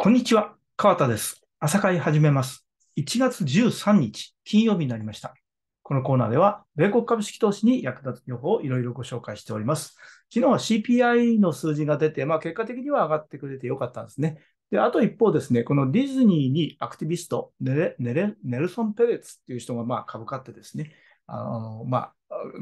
こんにちは。川田です。朝会始めます。1月13日、金曜日になりました。このコーナーでは、米国株式投資に役立つ情報をいろいろご紹介しております。昨日は CPI の数字が出て、まあ、結果的には上がってくれてよかったんですね。で、あと一方ですね、このディズニーにアクティビスト、ネルソン・ペレツっていう人がまあ株買ってですね、あの、まあ、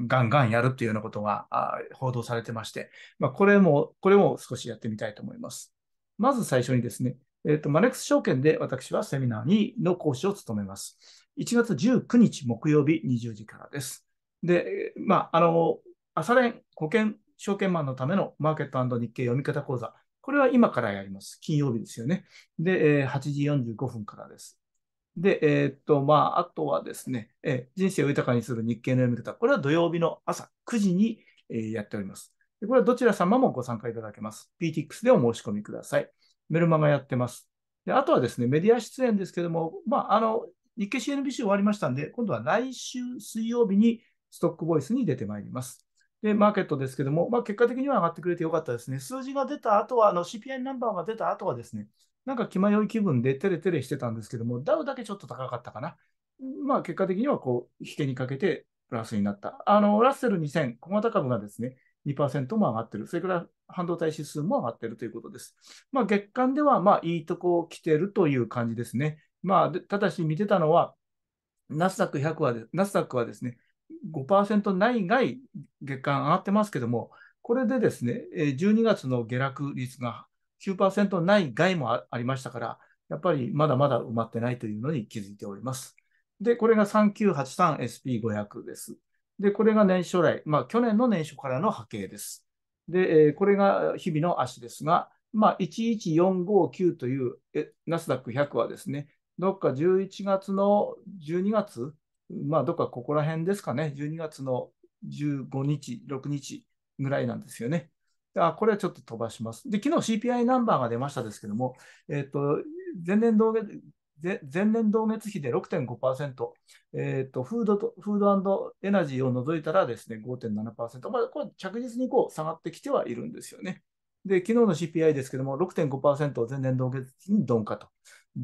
ガンガンやるっていうようなことが報道されてまして、まあ、これも、これも少しやってみたいと思います。まず最初にですね、えっ、ー、と、マネックス証券で私はセミナーにの講師を務めます。1月19日木曜日20時からです。で、まあ、あの、朝練保険証券マンのためのマーケット日経読み方講座。これは今からやります。金曜日ですよね。で、8時45分からです。で、えー、っと、まあ、あとはですね、え人生を豊かにする日経の読み方。これは土曜日の朝9時に、えやっておりますで。これはどちら様もご参加いただけます。PTX でお申し込みください。メルマガやってます。であとはですね、メディア出演ですけども、まあ、あの、日経 CNBC 終わりましたんで、今度は来週水曜日にストックボイスに出てまいります。で、マーケットですけども、まあ、結果的には上がってくれてよかったですね。数字が出た後は、あの CPI ナンバーが出た後はですね、なんか気迷い気分でテレテレしてたんですけども、ダウだけちょっと高かったかな。まあ結果的にはこう、引けにかけてプラスになった。あの、ラッセル2000、小型株がですね、2%も上がってる。それから半導体指数も上がってるということです。まあ月間では、まあいいとこ来てるという感じですね。まあ、ただし見てたのは、ナスダック100は、ナスダックはですね、5%内外月間上がってますけども、これでですね、12月の下落率が9%ない害もありましたから、やっぱりまだまだ埋まってないというのに気づいております。で、これが 3983SP500 です。で、これが年初来、まあ去年の年初からの波形です。で、これが日々の足ですが、まあ11459というナスダック100はですね、どっか11月の12月、まあどっかここら辺ですかね、12月の15日、6日ぐらいなんですよね。あこれはちょっと飛ばします。で、昨日 CPI ナンバーが出ましたですけども、えっ、ー、と、前年同月、前年同月比で6.5%、えーとフードと、フードエナジーを除いたらですね、5.7%、まあ、これ着実にこう下がってきてはいるんですよね。で、昨日の CPI ですけども、6.5%前年同月比に鈍化と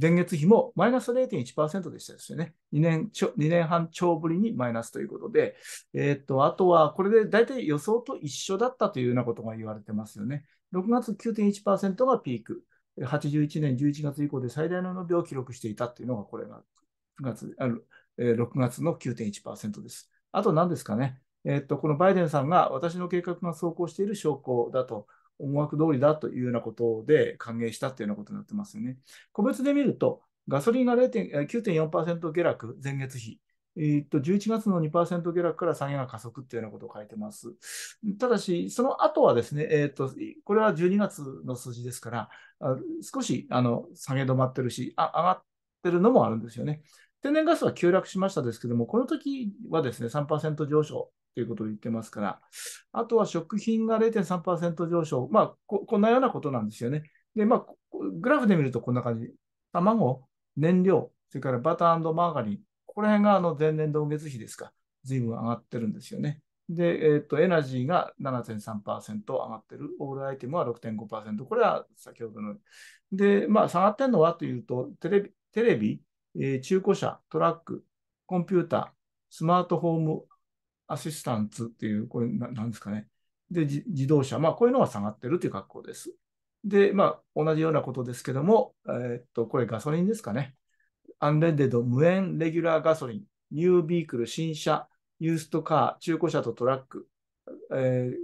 前月比もマイナス0.1%でしたですよね。2年ちょ、2年半超ぶりにマイナスということで、えっ、と、あとは、これで大体予想と一緒だったというようなことが言われてますよね。6月9.1%がピーク。81年11月以降で最大の伸びを記録していたというのが、これが月ある、えー、6月の9.1%です。あと何ですかね。えっ、と、このバイデンさんが私の計画が走行している証拠だと思惑通りだというようなことで歓迎したというようなことになってますよね。個別で見ると、ガソリンが9.4%下落、前月比。えー、っと11月の2%下落から下げが加速というようなことを書いてます。ただし、その後はですね、えー、っとこれは12月の数字ですから、あ少しあの下げ止まってるしあ、上がってるのもあるんですよね。天然ガスは急落しましたですけども、この時はですね、3%上昇ということを言ってますから、あとは食品が0.3%上昇、まあこ、こんなようなことなんですよね。で、まあ、グラフで見るとこんな感じ、卵、燃料、それからバターマーガリン、ここら辺があの前年同月比ですか、ずいぶん上がってるんですよね。で、えーと、エナジーが7.3%上がってる、オールアイテムは6.5%、これは先ほどの。で、まあ、下がってるのはというと、テレビ、テレビえー、中古車、トラック、コンピューター、スマートホームアシスタンツっていう、これななんですかね。で、自動車、まあ、こういうのは下がってるという格好です。で、まあ、同じようなことですけども、えー、っと、これガソリンですかね。アンレンデッド、無縁レギュラーガソリン、ニュービークル、新車、ユーストカー、中古車とトラック、えー、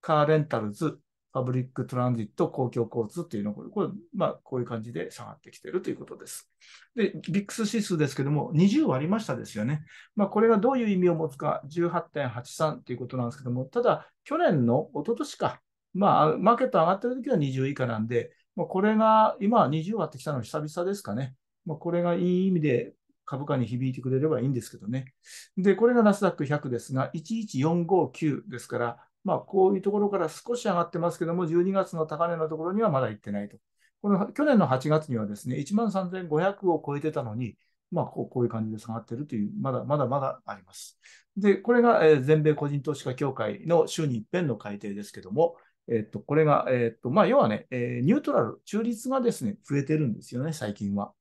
カーレンタルズ、パブリックトランジット、公共交通っていうのこれ、まあ、こういう感じで下がってきているということです。で、ビックス指数ですけども、20割りましたですよね。まあ、これがどういう意味を持つか、18.83ということなんですけども、ただ、去年の一昨年か、まあ、マーケット上がってる時は20以下なんで、まあ、これが、今は20割ってきたの久々ですかね。まあ、これがいい意味で株価に響いてくれればいいんですけどね。で、これがナスダック100ですが、11459ですから、まあ、こういうところから少し上がってますけども、12月の高値のところにはまだ行ってないと。この去年の8月にはですね、1万3500を超えてたのに、まあ、こうこういう感じで下がってるという、まだまだまだあります。で、これが、えー、全米個人投資家協会の週に一遍の改定ですけども、えー、っと、これが、えー、っと、まあ、要はね、えニュートラル、中立がですね、増えてるんですよね、最近は。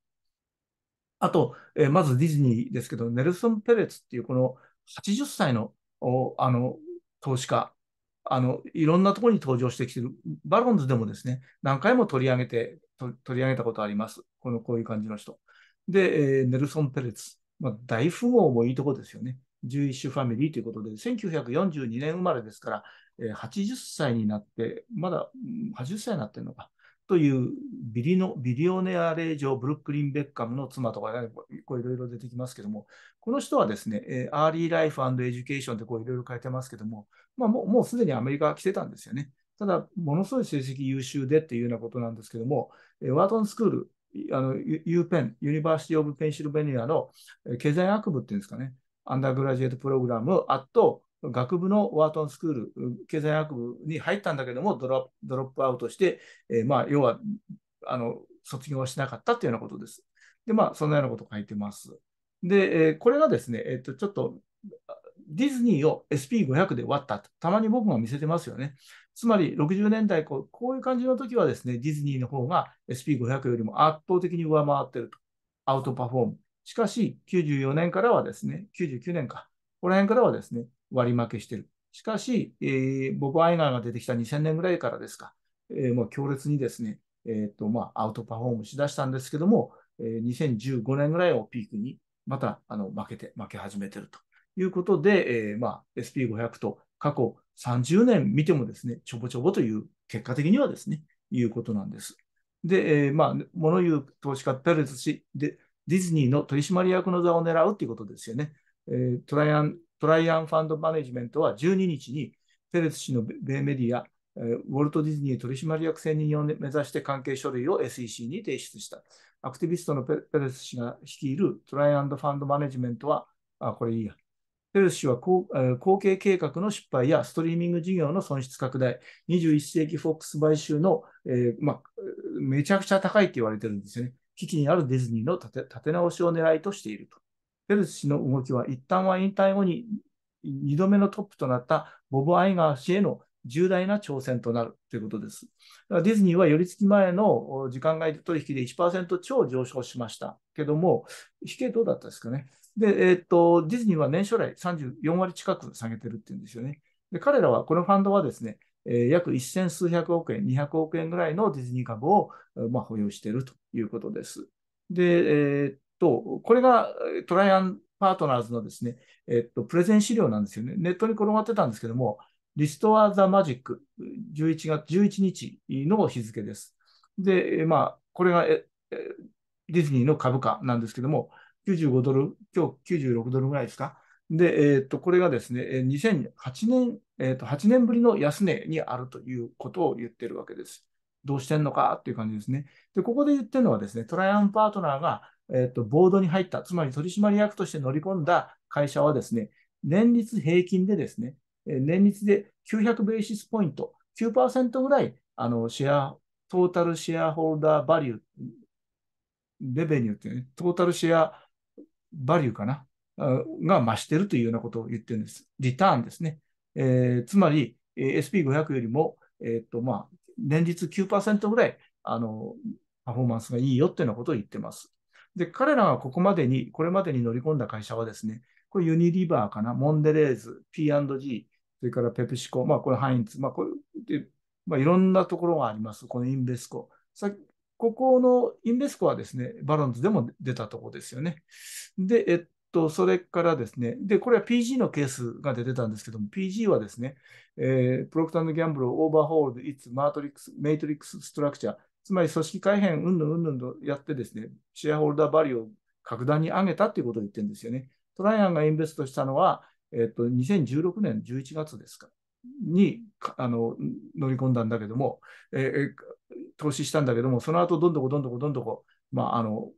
あと、えまずディズニーですけど、ネルソン・ペレツっていうこの80歳のあの投資家あの、いろんなところに登場してきてる。バロンズでもですね、何回も取り上げて、取り上げたことあります。この、こういう感じの人。で、えー、ネルソン・ペレツ。まあ、大富豪もいいとこですよね。11種ファミリーということで、1942年生まれですから、えー、80歳になって、まだ80歳になってるのか。というビリのビリオネア令状、ブルックリン・ベッカムの妻とか、ね、構いろいろ出てきますけども、この人はですね、えアーリーライフエデュケーションってこういろいろ書いてますけども、まあ、もうもうすでにアメリカ来てたんですよね。ただ、ものすごい成績優秀でっていうようなことなんですけども、えワートンスクール、あの、e n ペン、ユニバーシティ・オブ・ペンシルベニアの経済学部っていうんですかね、アンダーグラジエートプログラム、あと、学部のワートンスクール、経済学部に入ったんだけども、ドロップアウトして、えー、まあ、要は、あの、卒業しなかったっていうようなことです。で、まあ、そのようなこと書いてます。で、えこれがですね、えっと、ちょっと、ディズニーを SP500 で割ったと、たまに僕も見せてますよね。つまり60年代こう、こういう感じの時はですね、ディズニーの方が SP500 よりも圧倒的に上回ってると、アウトパフォーム。しかし、94年からはですね、99年か、この辺からはですね、割り負けしてる。しかし、えー、ボアイガーが出てきた2000年ぐらいからですか、えー、もう強烈にですね、えっ、ー、と、まあ、アウトパフォームしだしたんですけども、えー、2015年ぐらいをピークに、また、あの、負けて、負け始めてるということで、えー、まあ、SP500 と過去30年見てもですね、ちょぼちょぼという、結果的にはですね、いうことなんです。で、えー、まあ、物言う投資家ペレズ氏で、ディズニーの取締役の座を狙うということですよね。えー、トライアン、トライアンファンドマネジメントは12日に、ペレス氏の米メディア、ウォルト・ディズニー取締役選任を目指して関係書類を SEC に提出した。アクティビストのペレス氏が率いるトライアンドファンドマネジメントは、あ、これいいや。ペレス氏は後継計画の失敗やストリーミング事業の損失拡大、21世紀フォックス買収の、えー、ま、めちゃくちゃ高いって言われてるんですよね。危機にあるディズニーの立て直しを狙いとしていると。ペレス氏の動きは一旦は引退後に2度目のトップとなったボブ・アイガー氏への重大な挑戦となるということです。ディズニーは寄り付き前の時間外取引で1%超上昇しましたけども、比けどうだったですかね。で、えー、っと、ディズニーは年初来34割近く下げてるっていうんですよね。で、彼らは、このファンドはですね、え約1千0 0数百億円、200億円ぐらいのディズニー株を、まあ、保有しているということです。で、えー、っと、これがトライアンパートナーズのですね、えっと、プレゼン資料なんですよね。ネットに転がってたんですけども、リストア・ザ・マジック、11月11日の日付です。で、まあ、これがディズニーの株価なんですけども、95ドル、今日96ドルぐらいですか。で、えっ、ー、と、これがですね、2008年、えー、と、8年ぶりの安値にあるということを言ってるわけです。どうしてんのかっていう感じですね。で、ここで言ってるのはですね、トライアンパートナーが、えー、と、ボードに入った、つまり取締役として乗り込んだ会社はですね、年率平均でですね、年率で900ベーシスポイント、9%ぐらい、あの、シェア、トータルシェアホルダーバリュー、レベニューってね、トータルシェアバリューかな、が増してるというようなことを言ってるんです。リターンですね。えー、つまり、SP500 よりも、えー、っと、まあ、年率9%ぐらい、あの、パフォーマンスがいいよっていうようなことを言ってます。で、彼らがここまでに、これまでに乗り込んだ会社はですね、これユニリバーかな、モンデレーズ、P&G、それからペプシコ、まあ、これハインツ、まあ、これで、まあ、いろんなところがあります。このインベスコ。さここのインベスコはですね、バロンズでも出たとこですよね。で、えっと、それからですね、で、これは PG のケースが出てたんですけども、PG はですね、えー、プロクターギャンブルをオーバーホールド、イッツ、マトリックス、メイトリックスストラクチャー、つまり組織改変、うんぬんうんぬんとやってですね、シェアホルダーバリューを格段に上げたということを言ってるんですよね。トライアンがインベストしたのは、えっと、2016年11月ですか、にあの乗り込んだんだけども、えー、投資したんだけども、その後どんどこどんどこどんどこ、まあ、あの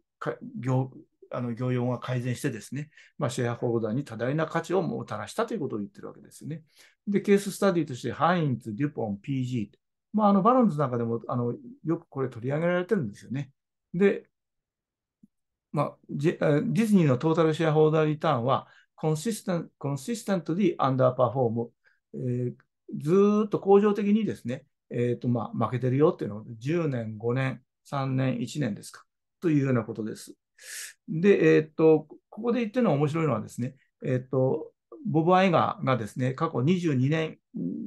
業あの業用が改善してですね、まあ、シェアホルダーに多大な価値をもたらしたということを言ってるわけですよね。で、ケーススタディとして、ハインツ、デュポン、PG、まあ、あのバロンズなんかでもあのよくこれ取り上げられてるんですよね。で、まあ、ディズニーのトータルシェアホルダーリターンは、コンシステント、コンシス o ントでアンダーパフォーム、d えー、ずっと恒常的にですね、えーとまあ、負けてるよっていうのは10年、5年、3年、1年ですかというようなことです。で、えーと、ここで言ってるのが面白いのはですね、えーと、ボブ・アイガーがですね過去22年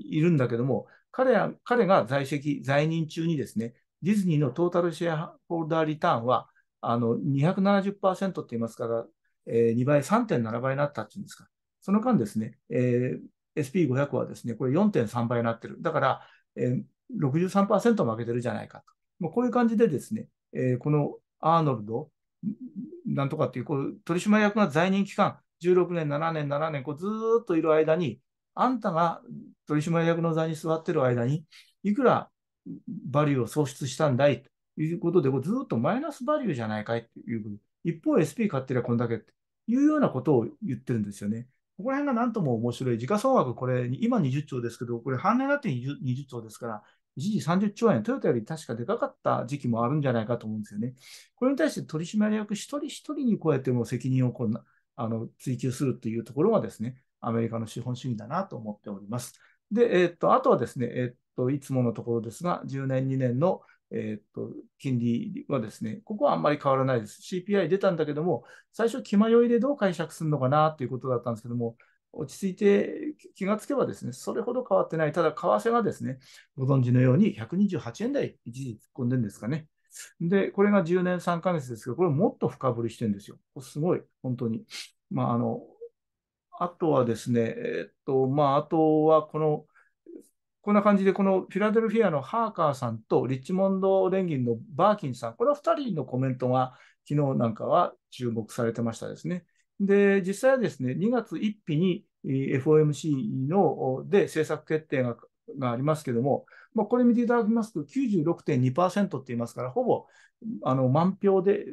いるんだけども彼彼が在籍、在任中にですねディズニーのトータルシェアホルダーリターンはあの270%って言いますから、2倍、3.7倍になったっていうんですか。その間ですね、えー、SP500 はですね、これ4.3倍になってる。だから、えー、63%負けてるじゃないかと。こういう感じでですね、えー、このアーノルド、なんとかっていう、こう取締役が在任期間、16年、7年、7年、こうずっといる間に、あんたが取締役の座に座ってる間に、いくらバリューを創出したんだいということで、こうずっとマイナスバリューじゃないかいという一方 SP 買ってりゃこんだけっていうようなことを言ってるんですよね。ここら辺がなんとも面白い。時価総額、これ、今20兆ですけど、これ、半年だって 20, 兆ですから、一時30兆円、トヨタより確かでかかった時期もあるんじゃないかと思うんですよね。これに対して取締役一人一人にこうやっても責任をこんなあの追求するというところがですね、アメリカの資本主義だなと思っております。で、えー、っと、あとはですね、えー、っと、いつものところですが、10年、2年のえー、っと、金利はですね、ここはあんまり変わらないです。CPI 出たんだけども、最初、気迷いでどう解釈するのかなということだったんですけども、落ち着いて気がつけばですね、それほど変わってない。ただ、為替がですね、ご存知のように128円台一時突っ込んでるんですかね。で、これが10年3ヶ月ですけど、これもっと深掘りしてるんですよ。すごい、本当に。まあ、あの、あとはですね、えっと、まあ、あとはこの、こんな感じで、このフィラデルフィアのハーカーさんとリッチモンド連銀のバーキンさん、これは2人のコメントが昨日なんかは注目されてましたですね。で、実際はですね、2月1日に FOMC ので政策決定ががありますけども、まあ、これ見ていただきますと96.2%って言いますから、ほぼあの満票で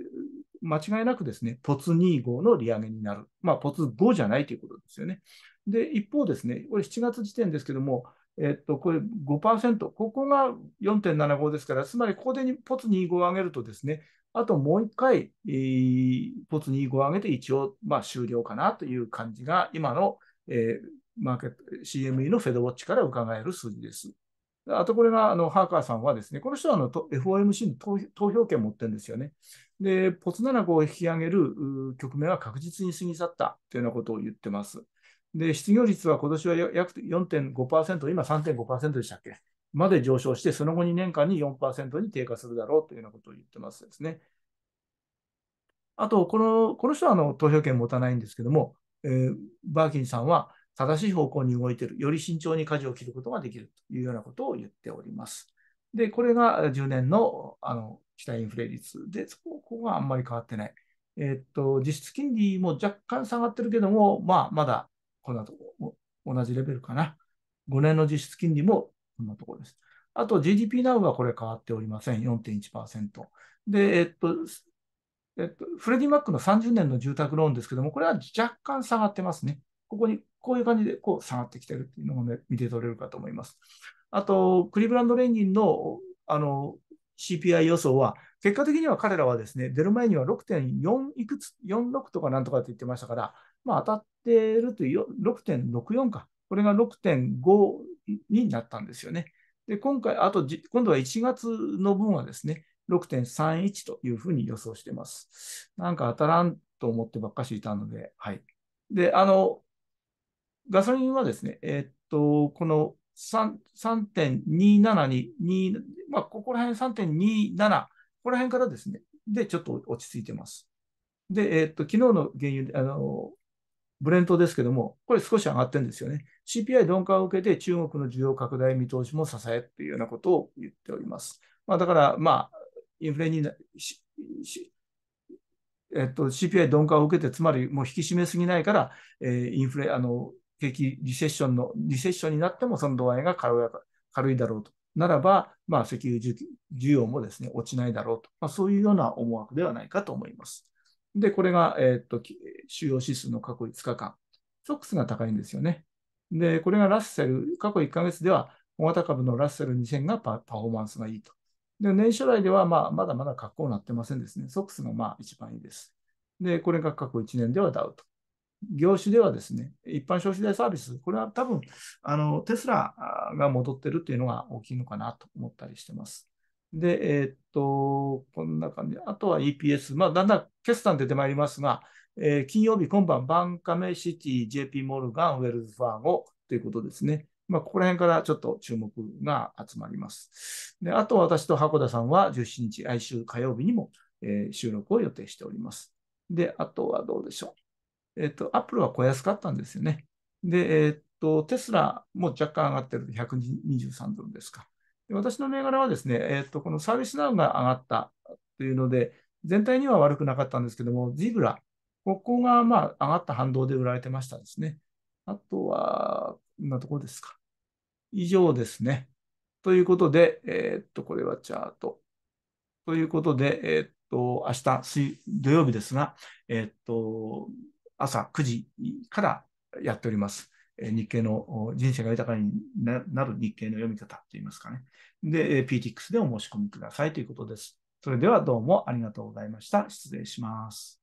間違いなくですね、ポツ2号の利上げになる。まあ、ポツ5じゃないということですよね。で、一方ですね、これ7月時点ですけども、えっと、これ5%、ここが4.75ですから、つまりここでポツ25を上げるとですね、あともう1回、えー、ポツ25を上げて一応、まあ、終了かなという感じが、今の、えー、マーケット、CME のフェドウォッチから伺える数字です。あとこれがあのハーカーさんはですね、この人はあの FOMC の投票権を持ってるんですよね。で、ポツ75を引き上げる局面は確実に過ぎ去ったというようなことを言ってます。で、失業率は今年は約4.5%、今3.5%でしたっけまで上昇して、その後2年間に4%に低下するだろうというようなことを言ってますですね。あと、この、この人はあの投票権持たないんですけども、えー、バーキンさんは正しい方向に動いている、より慎重に舵を切ることができるというようなことを言っております。で、これが10年のあの期待インフレ率で、そここはあんまり変わってない。えー、っと、実質金利も若干下がってるけども、まあ、まだこんなとこ同じレベルかな。5年の実質金利もこんなところです。あと GDP ナウはこれ変わっておりません。4.1%。で、えっと、えっと、フレディ・マックの30年の住宅ローンですけども、これは若干下がってますね。ここに、こういう感じでこう下がってきてるっていうのが、ね、見て取れるかと思います。あと、クリブランド・レインの、あの、CPI 予想は、結果的には彼らはですね、出る前には6.4いくつ、46とかなんとかって言ってましたから、まあ、当たってるという、6.64か、これが6.5になったんですよね。で、今回、あと、今度は1月の分はですね、6.31というふうに予想してます。なんか当たらんと思ってばっかしいたので、はい。で、あの、ガソリンはですね、えー、っと、この3.27に、2まあ、ここら辺3.27、ここら辺からですね、で、ちょっと落ち着いてます。で、えー、っと、昨日の原油、あの、ブレントですけども、これ少し上がってるんですよね。CPI 鈍化を受けて中国の需要拡大見通しも支えっていうようなことを言っております。まあ、だから、まあ、インフレにえっと、CPI 鈍化を受けて、つまりもう引き締めすぎないから、えー、インフレ、あの、激リセッションの、リセッションになってもその度合いが軽やか軽いだろうと。ならば、まあ、石油需要もですね、落ちないだろうと。まあ、そういうような思惑ではないかと思います。で、これが、えっ、と、主要指数の過去5日間。ソックスが高いんですよね。で、これがラッセル、過去1ヶ月では、小型株のラッセル2000がパフォーマンスがいいと。で、年初来では、まあ、まだまだ格好になってませんですね。ソックスがまあ一番いいです。で、これが過去1年ではダウト。業種ではですね、一般消費財サービス、これは多分、あの、テスラが戻ってるっていうのが大きいのかなと思ったりしてます。で、えー、っと、こんな感じ。あとは EPS。まあ、だんだん決算出てまいりますが、えー、金曜日今晩、バンカメシティ、JP モルガン、ウェルズファーゴということですね。まあ、ここら辺からちょっと注目が集まります。で、あと私と箱田さんは17日、来週火曜日にも、えー、収録を予定しております。で、あとはどうでしょう。えっと、アップルは小安かったんですよね。で、えっと、テスラも若干上がってる123ドルですか。で私の銘柄はですね、えっと、このサービスナウが上がったというので、全体には悪くなかったんですけども、ジブラ、ここがまあ上がった反動で売られてましたですね。あとは、こんなところですか。以上ですね。ということで、えー、っと、これはチャート。ということで、えー、っと、明日水、土曜日ですが、えー、っと、朝9時からやっております。日経の人生が豊かになる日経の読み方といいますかね。で、PTX でお申し込みくださいということです。それではどうもありがとうございました。失礼します。